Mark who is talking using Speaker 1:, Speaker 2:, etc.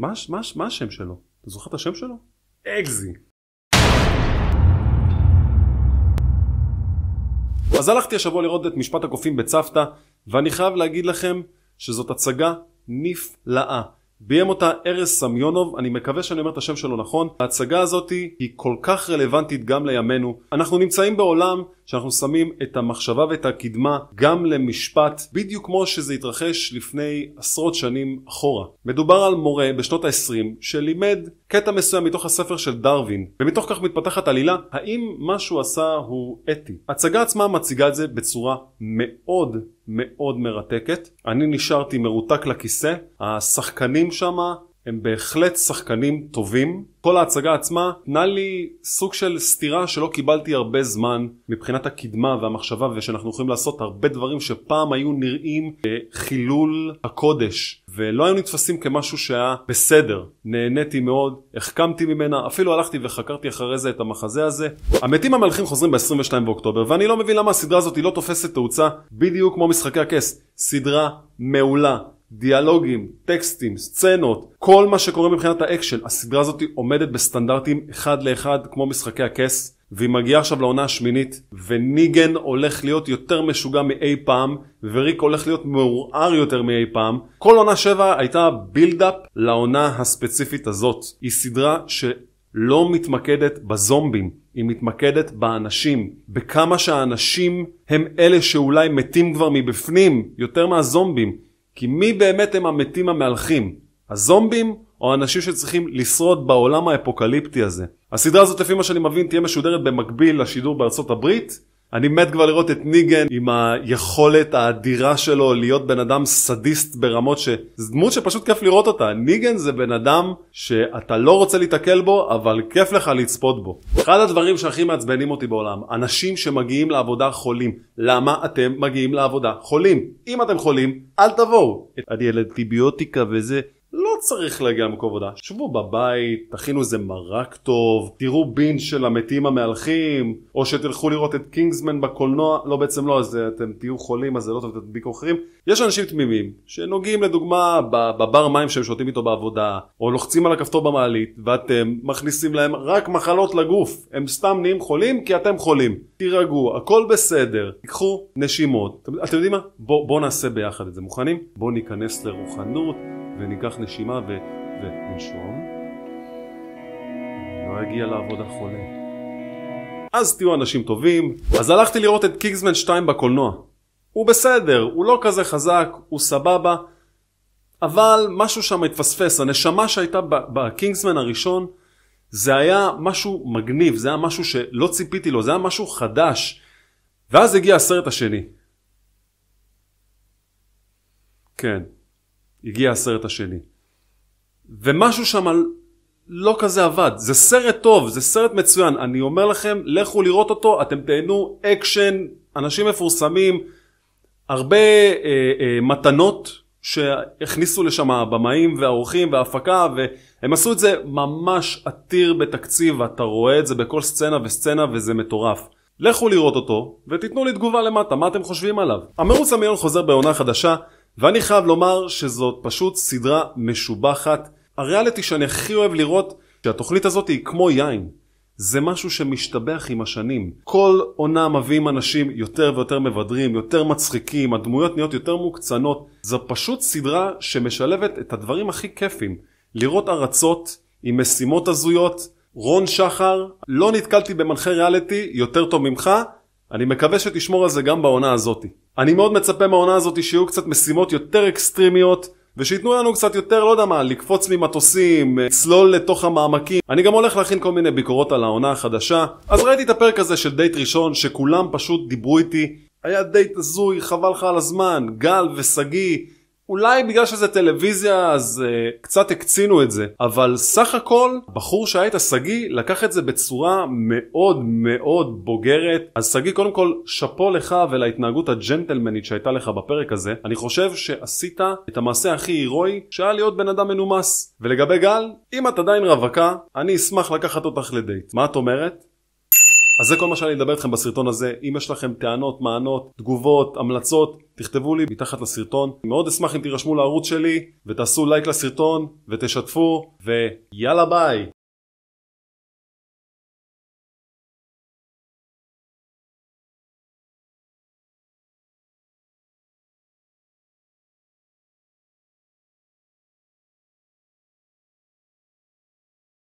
Speaker 1: מה, מה, מה השם שלו? אתה זוכר את השם שלו? אקזי. אז הלכתי השבוע לראות את משפט הקופים בצוותא, ואני חייב להגיד לכם שזאת הצגה נפלאה. ביים אותה ארז סמיונוב, אני מקווה שאני אומר את השם שלו נכון. ההצגה הזאת היא כל כך רלוונטית גם לימינו. אנחנו נמצאים בעולם שאנחנו שמים את המחשבה ואת הקדמה גם למשפט, בדיוק כמו שזה התרחש לפני עשרות שנים אחורה. מדובר על מורה בשנות ה-20 שלימד קטע מסוים מתוך הספר של דרווין, ומתוך כך מתפתחת עלילה האם מה שהוא עשה הוא אתי. הצגה עצמה מציגה את זה בצורה מאוד מאוד מרתקת. אני נשארתי מרותק לכיסא, השחקנים שמה הם בהחלט שחקנים טובים. כל ההצגה עצמה נתנה לי סוג של סתירה שלא קיבלתי הרבה זמן מבחינת הקדמה והמחשבה ושאנחנו יכולים לעשות הרבה דברים שפעם היו נראים חילול הקודש ולא היו נתפסים כמשהו שהיה בסדר. נהניתי מאוד, החכמתי ממנה, אפילו הלכתי וחקרתי אחרי זה את המחזה הזה. המתים המלכים חוזרים ב-22 באוקטובר ואני לא מבין למה הסדרה הזאת היא לא תופסת תאוצה בדיוק כמו משחקי הכס. סדרה מעולה. דיאלוגים, טקסטים, סצנות, כל מה שקורה מבחינת האקשן. הסדרה הזאת עומדת בסטנדרטים אחד לאחד כמו משחקי הכס, והיא מגיעה עכשיו לעונה השמינית, וניגן הולך להיות יותר משוגע מאי פעם, וריק הולך להיות מעורער יותר מאי פעם. כל עונה 7 הייתה בילדאפ לעונה הספציפית הזאת. היא סדרה ש... לא מתמקדת בזומבים, היא מתמקדת באנשים, בכמה שהאנשים הם אלה שאולי מתים כבר מבפנים, יותר מהזומבים. כי מי באמת הם המתים המהלכים? הזומבים או האנשים שצריכים לשרוד בעולם האפוקליפטי הזה? הסדרה הזאת לפי מה שאני מבין תהיה משודרת במקביל לשידור בארצות הברית אני מת כבר לראות את ניגן עם היכולת האדירה שלו להיות בן אדם סדיסט ברמות ש... זו דמות שפשוט כיף לראות אותה. ניגן זה בן אדם שאתה לא רוצה להתקל בו, אבל כיף לך לצפות בו. אחד הדברים שהכי מעצבנים אותי בעולם, אנשים שמגיעים לעבודה חולים. למה אתם מגיעים לעבודה חולים? אם אתם חולים, אל תבואו. אני על אנטיביוטיקה וזה. צריך להגיע למקום עבודה, שבו בבית, תכינו איזה מרק טוב, תראו בין של המתים המהלכים, או שתלכו לראות את קינגסמן בקולנוע, לא בעצם לא, אז אה, אתם תהיו חולים אז זה לא טוב, תדביקו אחרים. יש אנשים תמימים, שנוגעים לדוגמה בבר מים שהם שותים איתו בעבודה, או לוחצים על הכפתור במעלית, ואתם מכניסים להם רק מחלות לגוף, הם סתם נהיים חולים כי אתם חולים. תירגעו, הכל בסדר, תיקחו נשימות. אתם, אתם יודעים מה? בואו בוא נעשה ביחד את זה, מוכנים? בואו ניכנס לרוחנות. וניקח נשימה ו... וננשום. לא יגיע לעבודה חולה. אז תהיו אנשים טובים. אז הלכתי לראות את קינגסמן 2 בקולנוע. הוא בסדר, הוא לא כזה חזק, הוא סבבה, אבל משהו שם התפספס. הנשמה שהייתה בקינגסמן הראשון, זה היה משהו מגניב, זה היה משהו שלא ציפיתי לו, זה היה משהו חדש. ואז הגיע הסרט השני. כן. הגיע הסרט השני. ומשהו שם לא כזה עבד. זה סרט טוב, זה סרט מצוין. אני אומר לכם, לכו לראות אותו, אתם תהנו אקשן, אנשים מפורסמים, הרבה אה, אה, מתנות שהכניסו לשם הבמאים והאורחים וההפקה, והם עשו את זה ממש עתיר בתקציב, ואתה רואה את זה בכל סצנה וסצנה וזה מטורף. לכו לראות אותו, ותיתנו לי תגובה למטה, מה אתם חושבים עליו. המרוץ המיון חוזר בעונה חדשה. ואני חייב לומר שזאת פשוט סדרה משובחת. הריאליטי שאני הכי אוהב לראות, שהתוכנית הזאת היא כמו יין. זה משהו שמשתבח עם השנים. כל עונה מביאים אנשים יותר ויותר מבדרים, יותר מצחיקים, הדמויות נהיות יותר מוקצנות. זו פשוט סדרה שמשלבת את הדברים הכי כיפים. לראות ארצות עם משימות הזויות. רון שחר, לא נתקלתי במנחה ריאליטי יותר טוב ממך, אני מקווה שתשמור על זה גם בעונה הזאת. אני מאוד מצפה מהעונה הזאת שיהיו קצת משימות יותר אקסטרימיות, ושייתנו לנו קצת יותר, לא יודע מה, לקפוץ ממטוסים, אה, צלול לתוך המעמקים. אני גם הולך להכין כל מיני ביקורות על העונה החדשה. אז ראיתי את הפרק הזה של דייט ראשון, שכולם פשוט דיברו איתי. היה דייט הזוי, חבל לך על הזמן, גל ושגיא. אולי בגלל שזה טלוויזיה אז uh, קצת הקצינו את זה, אבל סך הכל בחור שהיה את השגיא לקח את זה בצורה מאוד מאוד בוגרת. אז שגיא קודם כל שאפו לך ולהתנהגות הג'נטלמנית שהייתה לך בפרק הזה. אני חושב שעשית את המעשה הכי הירואי שהיה להיות בן אדם מנומס. ולגבי גל, אם את עדיין רווקה, אני אשמח לקחת אותך לדייט. מה את אומרת? אז זה כל מה שאני אדבר איתכם בסרטון הזה. אם יש לכם טענות, מענות, תגובות, המלצות, תכתבו לי מתחת לסרטון. מאוד אשמח אם תירשמו לערוץ שלי ותעשו לייק לסרטון ותשתפו ויאללה ביי.